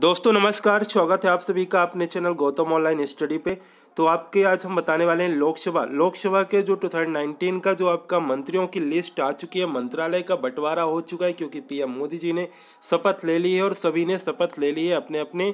दोस्तों नमस्कार स्वागत है आप सभी का अपने चैनल गौतम ऑनलाइन स्टडी पे तो आपके आज हम बताने वाले हैं लोकसभा लोकसभा के जो टू थाउजेंड नाइनटीन का जो आपका मंत्रियों की लिस्ट आ चुकी है मंत्रालय का बंटवारा हो चुका है क्योंकि पीएम मोदी जी ने शपथ ले ली है और सभी ने शपथ ले ली है अपने अपने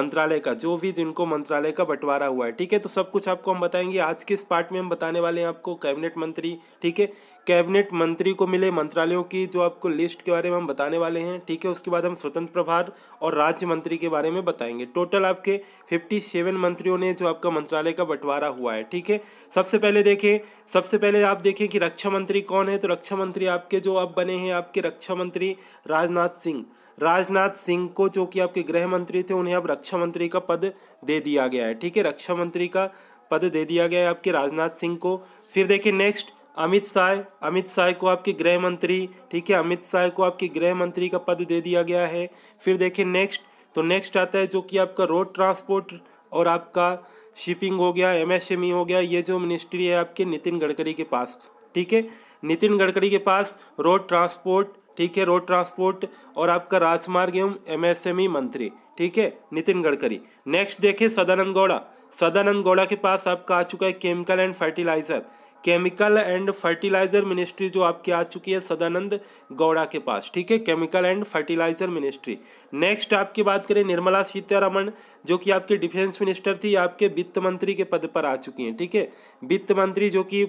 मंत्रालय का जो भी जिनको मंत्रालय का बंटवारा हुआ है ठीक है तो सब कुछ आपको हम बताएंगे आज के इस पार्ट में हम बताने वाले हैं आपको कैबिनेट मंत्री ठीक है कैबिनेट मंत्री को मिले मंत्रालयों की जो आपको लिस्ट के बारे में हम बताने वाले हैं ठीक है उसके बाद हम स्वतंत्र प्रभार और राज्य मंत्री के बारे में बताएंगे टोटल आपके फिफ्टी सेवन मंत्रियों ने जो आपका मंत्रालय मंत्रालय का बंटवारा हुआ है ठीक है सबसे पहले देखें सबसे पहले आप देखें कि रक्षा मंत्री कौन है तो रक्षा मंत्री आपके जो अब बने हैं आपके रक्षा मंत्री राजनाथ सिंह राजनाथ सिंह को जो कि आपके गृह मंत्री थे उन्हें अब रक्षा मंत्री का पद दे दिया गया है ठीक है रक्षा मंत्री का पद दे दिया गया है आपके राजनाथ सिंह को फिर देखिए नेक्स्ट अमित शाह अमित शाह को आपके गृह मंत्री ठीक है अमित शाह को आपके गृह मंत्री का पद दे दिया गया है फिर देखिए नेक्स्ट तो नेक्स्ट आता है जो कि आपका रोड ट्रांसपोर्ट और आपका शिपिंग हो गया एमएसएमई e हो गया ये जो मिनिस्ट्री है आपके नितिन गडकरी के पास ठीक है नितिन गडकरी के पास रोड ट्रांसपोर्ट ठीक है रोड ट्रांसपोर्ट और आपका राजमार्ग एवं एमएसएमई e मंत्री ठीक है नितिन गडकरी नेक्स्ट देखिए सदानंद गौड़ा सदानंद गौड़ा के पास आपका आ चुका है chemical and fertiliser chemical and fertiliser ministry जो आपकी आ चुकी है सदानंद गौड़ा के पास ठीक है chemical and fertiliser ministry next आपकी बात करें निर्मला सीतारमण जो कि आपके डिफेंस मिनिस्टर थी आपके वित्त मंत्री के पद पर आ चुकी हैं ठीक है वित्त मंत्री जो कि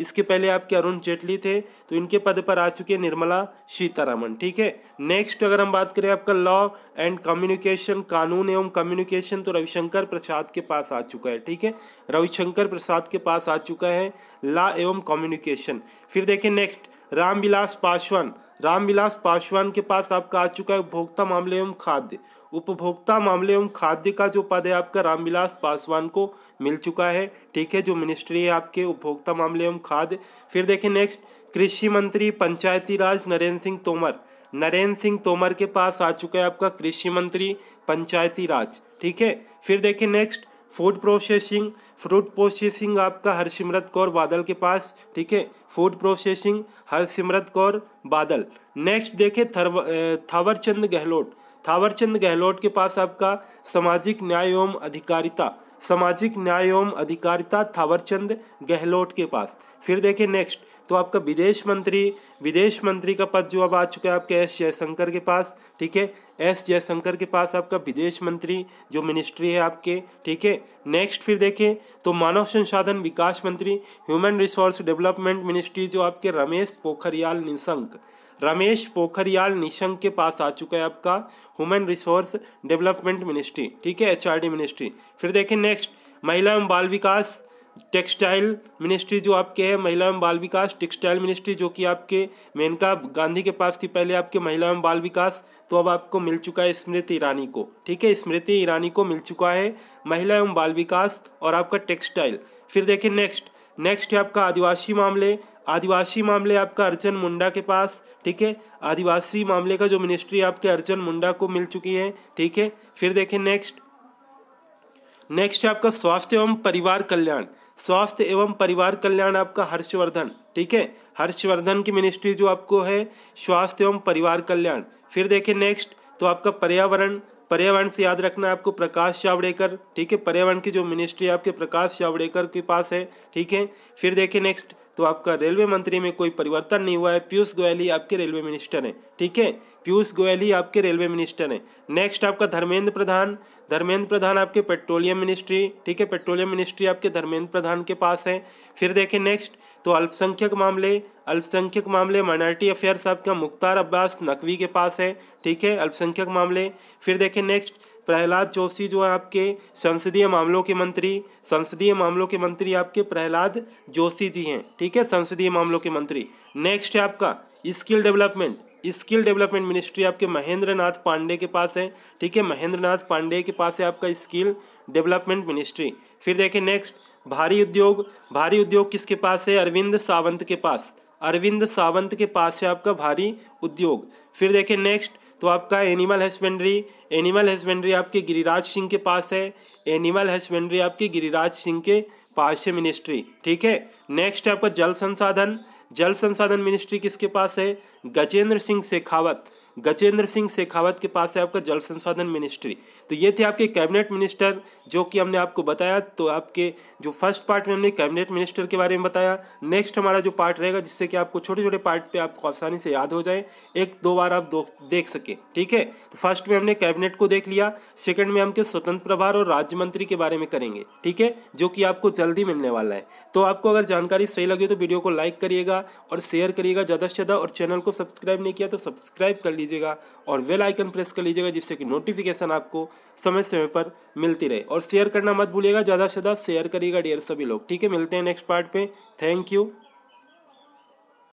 इसके पहले आपके अरुण जेटली थे तो इनके पद पर आ चुके निर्मला सीतारामन ठीक है नेक्स्ट अगर हम बात करें आपका लॉ एंड कम्युनिकेशन कानून एवं कम्युनिकेशन तो रविशंकर प्रसाद के पास आ चुका है ठीक है रविशंकर प्रसाद के पास आ चुका है लॉ एवं कम्युनिकेशन फिर देखें नेक्स्ट रामविलास पासवान रामविलास पासवान के पास आपका आ चुका है उपभोक्ता मामले एवं खाद्य उपभोक्ता मामले एवं खाद्य का जो पद है आपका रामविलास पासवान को मिल चुका है ठीक है जो मिनिस्ट्री है आपके उपभोक्ता मामले एवं खाद्य फिर देखें नेक्स्ट कृषि मंत्री पंचायती राज नरेंद्र सिंह तोमर नरेंद्र सिंह तोमर के पास आ चुका है आपका कृषि मंत्री पंचायती राज ठीक है फिर देखें next food processing fruit processing आपका हरसिमरत कौर बादल के पास ठीक है फूड प्रोसेसिंग हरसिमरत कौर बादल नेक्स्ट देखें थरव थावरचंद गहलोत थावरचंद गहलोत के पास आपका सामाजिक न्याय एवं अधिकारिता सामाजिक न्याय एवं अधिकारिता थावरचंद गहलोत के पास फिर देखें नेक्स्ट तो आपका विदेश मंत्री विदेश मंत्री का पद जो अब आ चुका है आपके एस जयशंकर के पास ठीक है एस जयशंकर के पास आपका विदेश मंत्री जो मिनिस्ट्री है आपके ठीक है नेक्स्ट फिर देखें तो मानव संसाधन विकास मंत्री ह्यूमन रिसोर्स डेवलपमेंट मिनिस्ट्री जो आपके रमेश पोखरियाल निशंक रमेश पोखरियाल निशंक के पास आ चुका है आपका ह्यूमन रिसोर्स डेवलपमेंट मिनिस्ट्री ठीक है एच मिनिस्ट्री फिर देखें नेक्स्ट महिला एवं बाल विकास टेक्सटाइल मिनिस्ट्री जो आपके है महिला एवं बाल विकास टेक्सटाइल मिनिस्ट्री जो कि आपके मेनका गांधी के पास थी पहले आपके महिला एवं बाल विकास तो अब आपको मिल चुका है स्मृति ईरानी को ठीक है स्मृति ईरानी को मिल चुका है महिला एवं बाल विकास और आपका टेक्सटाइल फिर देखें नेक्स्ट नेक्स्ट है आपका आदिवासी मामले आदिवासी मामले आपका अर्जुन मुंडा के पास ठीक है आदिवासी मामले का जो मिनिस्ट्री आपके अर्जुन मुंडा को मिल चुकी है ठीक है फिर देखें नेक्स्ट नेक्स्ट है आपका स्वास्थ्य एवं परिवार कल्याण स्वास्थ्य एवं परिवार कल्याण आपका हर्षवर्धन ठीक है हर्षवर्धन की मिनिस्ट्री जो आपको है स्वास्थ्य एवं परिवार कल्याण फिर देखें नेक्स्ट तो आपका पर्यावरण पर्यावरण से याद रखना है आपको प्रकाश जावड़ेकर ठीक है पर्यावरण की जो मिनिस्ट्री आपके प्रकाश जावड़ेकर के पास है ठीक है फिर देखें नेक्स्ट तो आपका रेलवे मंत्री में कोई परिवर्तन नहीं हुआ है पीयूष गोयल ही आपके रेलवे मिनिस्टर हैं ठीक है पीयूष गोयल ही आपके रेलवे मिनिस्टर हैं नेक्स्ट आपका धर्मेंद्र प्रधान धर्मेंद्र प्रधान आपके पेट्रोलियम मिनिस्ट्री ठीक है पेट्रोलियम मिनिस्ट्री आपके धर्मेंद्र प्रधान के पास है फिर देखें नेक्स्ट तो अल्पसंख्यक मामले अल्पसंख्यक मामले माइनॉरिटी अफेयर्स आपका मुख्तार अब्बास नकवी के पास है ठीक है अल्पसंख्यक मामले फिर देखें नेक्स्ट प्रहलाद जोशी जो है आपके संसदीय मामलों के मंत्री संसदीय मामलों के मंत्री आपके प्रहलाद जोशी जी हैं ठीक है संसदीय मामलों के मंत्री नेक्स्ट है आपका skill development skill development ministry आपके महेंद्र नाथ पांडे के पास है ठीक है महेंद्र नाथ पांडे के पास है आपका स्किल डेवलपमेंट मिनिस्ट्री फिर देखें नेक्स्ट भारी उद्योग भारी उद्योग किसके पास है अरविंद सावंत के पास अरविंद सावंत के पास है आपका भारी उद्योग फिर देखें नेक्स्ट तो आपका एनिमल हस्बेंड्री एनिमल हस्बेंड्री आपके गिरिराज सिंह के पास है एनिमल हस्बेंड्री आपके गिरिराज सिंह के पास है मिनिस्ट्री ठीक है नेक्स्ट है आपका जल संसाधन जल संसाधन मिनिस्ट्री किसके पास है गजेंद्र सिंह शेखावत गजेंद्र सिंह शेखावत के पास है आपका जल संसाधन मिनिस्ट्री तो ये थे आपके कैबिनेट मिनिस्टर जो कि हमने आपको बताया तो आपके जो फर्स्ट पार्ट में हमने कैबिनेट मिनिस्टर के बारे में बताया नेक्स्ट हमारा जो पार्ट रहेगा जिससे कि आपको छोटे छोटे पार्ट पे आपको आसानी से याद हो जाए एक दो बार आप दो देख सके ठीक है तो फर्स्ट में हमने कैबिनेट को देख लिया सेकंड में हम के स्वतंत्र प्रभार और राज्य मंत्री के बारे में करेंगे ठीक है जो कि आपको जल्दी मिलने वाला है तो आपको अगर जानकारी सही लगी तो वीडियो को लाइक करिएगा और शेयर करिएगा ज़्यादा से ज़्यादा और चैनल को सब्सक्राइब नहीं किया तो सब्सक्राइब कर लीजिए लीजिएगा और वेल आइकन प्रेस कर लीजिएगा जिससे कि नोटिफिकेशन आपको समय समय पर मिलती रहे और शेयर करना मत भूलिएगा ज़्यादा से ज़्यादा शेयर करिएगा डियर सभी लोग ठीक है मिलते हैं नेक्स्ट पार्ट पे थैंक यू